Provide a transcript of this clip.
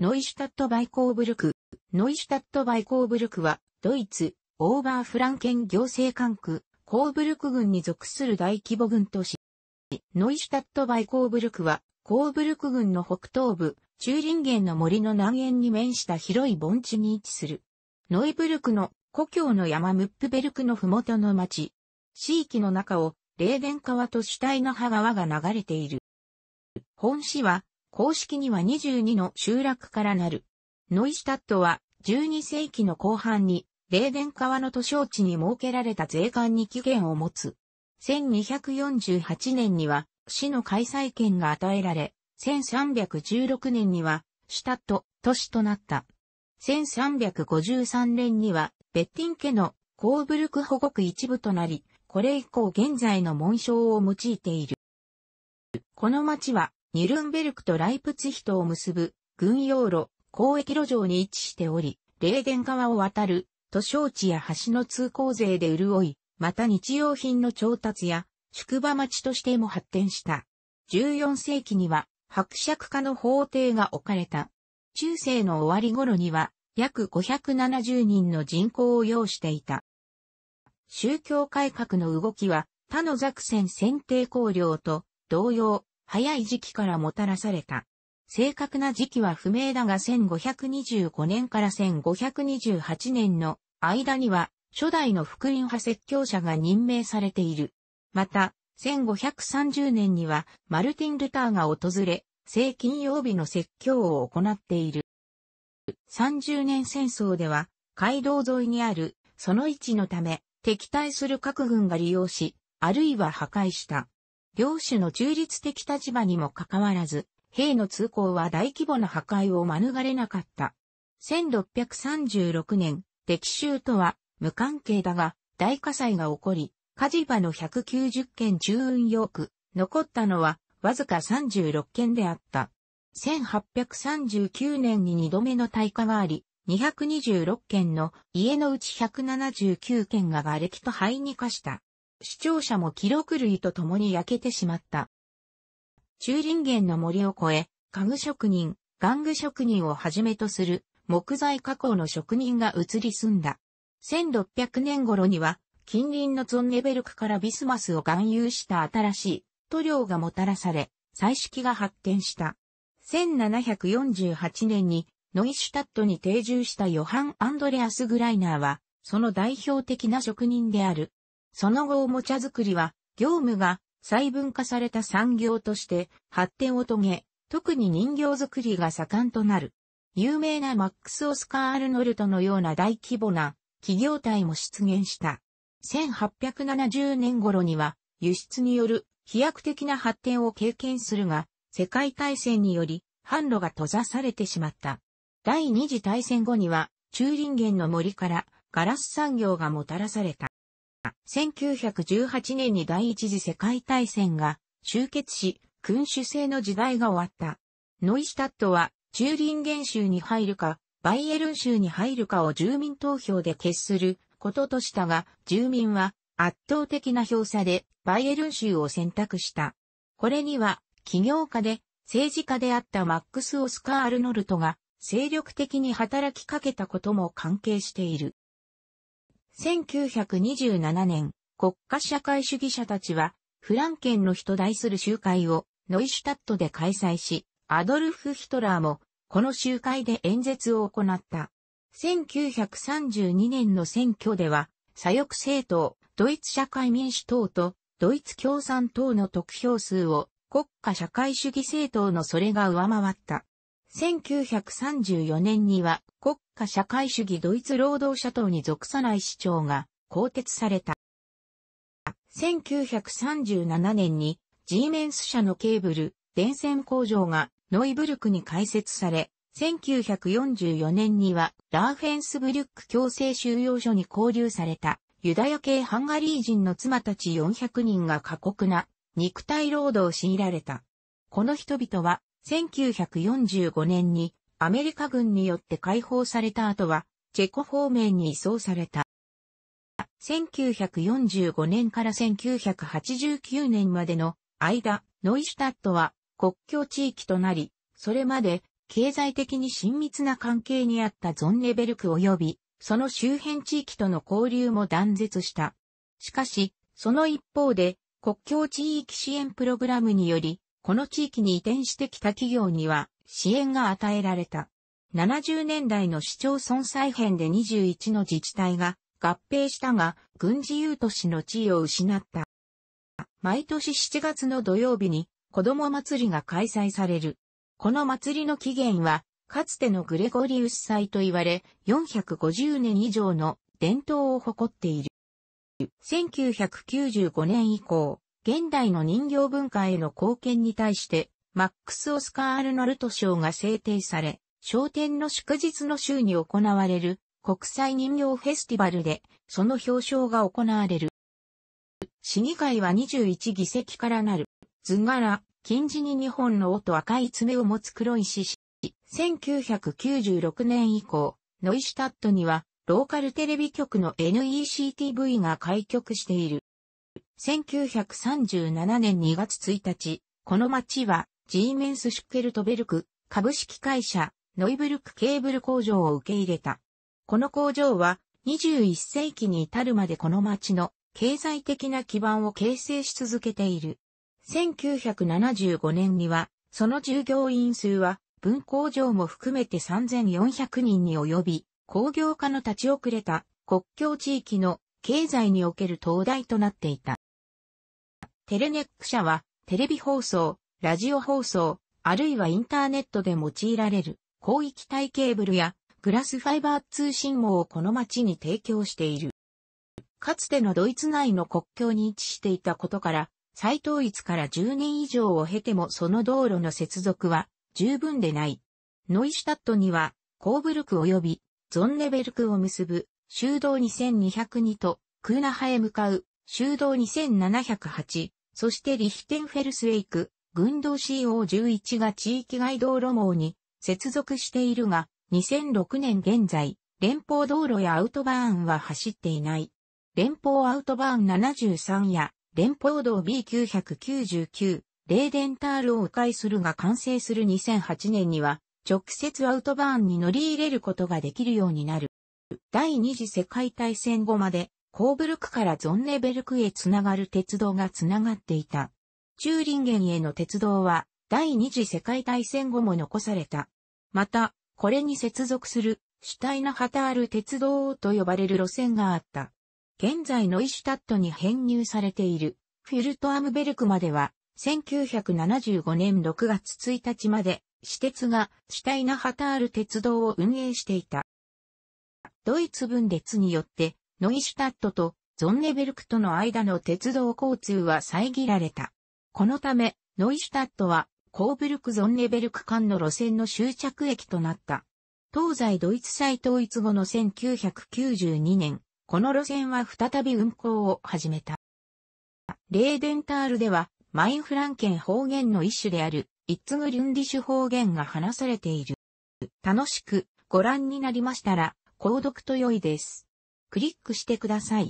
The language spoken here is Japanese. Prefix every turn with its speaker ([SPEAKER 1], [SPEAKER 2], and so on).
[SPEAKER 1] ノイシュタット・バイコーブルク。ノイシュタット・バイコーブルクは、ドイツ、オーバーフランケン行政管区、コーブルク軍に属する大規模軍都市。ノイシュタット・バイコーブルクは、コーブルク軍の北東部、ンゲンの森の南縁に面した広い盆地に位置する。ノイブルクの故郷の山ムップベルクの麓の町。地域の中を、レーデン川とシュタイナハ川が流れている。本市は、公式には22の集落からなる。ノイシュタットは12世紀の後半に、レーデン川の都市地に設けられた税関に期限を持つ。1248年には、市の開催権が与えられ、1316年には、シュタット、都市となった。1353年には、ベッティン家のコーブルク保護区一部となり、これ以降現在の紋章を用いている。この町はニルンベルクとライプツヒトを結ぶ軍用路、交易路上に位置しており、霊ン川を渡る、都商地や橋の通行税で潤い、また日用品の調達や宿場町としても発展した。14世紀には伯爵家の法廷が置かれた。中世の終わり頃には約570人の人口を要していた。宗教改革の動きは他のザクセン選定綱領と同様、早い時期からもたらされた。正確な時期は不明だが1525年から1528年の間には初代の福音派説教者が任命されている。また、1530年にはマルティン・ルターが訪れ、正金曜日の説教を行っている。30年戦争では、街道沿いにある、その位置のため、敵対する各軍が利用し、あるいは破壊した。領主の中立的立場にもかかわらず、兵の通行は大規模な破壊を免れなかった。1636年、敵州とは無関係だが、大火災が起こり、火事場の190件中運用区、残ったのはわずか36件であった。1839年に2度目の大火があり、226件の家のうち179件が瓦礫と灰に化した。視聴者も記録類と共に焼けてしまった。中林源の森を越え、家具職人、玩具職人をはじめとする木材加工の職人が移り住んだ。1600年頃には、近隣のゾンネベルクからビスマスを含有した新しい塗料がもたらされ、彩色が発展した。1748年にノイシュタットに定住したヨハン・アンドレアス・グライナーは、その代表的な職人である。その後おもちゃ作りは、業務が細分化された産業として発展を遂げ、特に人形作りが盛んとなる。有名なマックス・オスカー・アルノルトのような大規模な企業体も出現した。1870年頃には輸出による飛躍的な発展を経験するが、世界大戦により販路が閉ざされてしまった。第二次大戦後には、中林源の森からガラス産業がもたらされた。1918年に第一次世界大戦が終結し、君主制の時代が終わった。ノイシュタットは、チューリンゲン州に入るか、バイエルン州に入るかを住民投票で決することとしたが、住民は圧倒的な票差でバイエルン州を選択した。これには、起業家で政治家であったマックス・オスカー・アルノルトが精力的に働きかけたことも関係している。1927年、国家社会主義者たちは、フランケンの人題する集会を、ノイシュタットで開催し、アドルフ・ヒトラーも、この集会で演説を行った。1932年の選挙では、左翼政党、ドイツ社会民主党と、ドイツ共産党の得票数を、国家社会主義政党のそれが上回った。1934年には国家社会主義ドイツ労働者党に属さない市長が更迭された。1937年にジーメンス社のケーブル、電線工場がノイブルクに開設され、1944年にはラーフェンスブリュック強制収容所に拘留されたユダヤ系ハンガリー人の妻たち400人が過酷な肉体労働を強いられた。この人々は1945年にアメリカ軍によって解放された後は、チェコ方面に移送された。1945年から1989年までの間、ノイシュタットは国境地域となり、それまで経済的に親密な関係にあったゾンネベルク及び、その周辺地域との交流も断絶した。しかし、その一方で、国境地域支援プログラムにより、この地域に移転してきた企業には支援が与えられた。70年代の市町村再編で21の自治体が合併したが、軍事優都市の地位を失った。毎年7月の土曜日に子供祭りが開催される。この祭りの起源は、かつてのグレゴリウス祭と言われ、450年以上の伝統を誇っている。1995年以降、現代の人形文化への貢献に対して、マックス・オスカー・アルノルト賞が制定され、商店の祝日の週に行われる国際人形フェスティバルで、その表彰が行われる。市議会は21議席からなる。図柄、金字に2本の尾と赤い爪を持つ黒石市。1996年以降、ノイシュタットには、ローカルテレビ局の NECTV が開局している。1937年2月1日、この町は、ジーメンス・シュッケルトベルク、株式会社、ノイブルクケーブル工場を受け入れた。この工場は、21世紀に至るまでこの町の経済的な基盤を形成し続けている。1975年には、その従業員数は、分工場も含めて3400人に及び、工業化の立ち遅れた国境地域の経済における東大となっていた。テレネック社は、テレビ放送、ラジオ放送、あるいはインターネットで用いられる、広域帯ケーブルや、グラスファイバー通信網をこの町に提供している。かつてのドイツ内の国境に位置していたことから、再統一から10年以上を経てもその道路の接続は十分でない。ノイシュタットには、コーブルク及びゾンネベルクを結ぶ修道2202とクーナハへ向かう修道2708そしてリヒテンフェルスへ行く、軍道 CO11 が地域外道路網に接続しているが、2006年現在、連邦道路やアウトバーンは走っていない。連邦アウトバーン73や、連邦道 B999、レーデンタールを迂回するが完成する2008年には、直接アウトバーンに乗り入れることができるようになる。第二次世界大戦後までコーブルクからゾンネベルクへつながる鉄道がつながっていた。チューリンゲンへの鉄道は第二次世界大戦後も残された。また、これに接続するシュタイナハタール鉄道と呼ばれる路線があった。現在のイシュタットに編入されているフィルトアムベルクまでは1975年6月1日まで私鉄がシュタイナハタール鉄道を運営していた。ドイツ分裂によってノイシュタットとゾンネベルクとの間の鉄道交通は遮られた。このため、ノイシュタットは、コーブルク・ゾンネベルク間の路線の終着駅となった。東西ドイツ再統一後の1992年、この路線は再び運行を始めた。レーデンタールでは、マインフランケン方言の一種である、イッツグ・リュンディシュ方言が話されている。楽しくご覧になりましたら、購読と良いです。クリックしてください。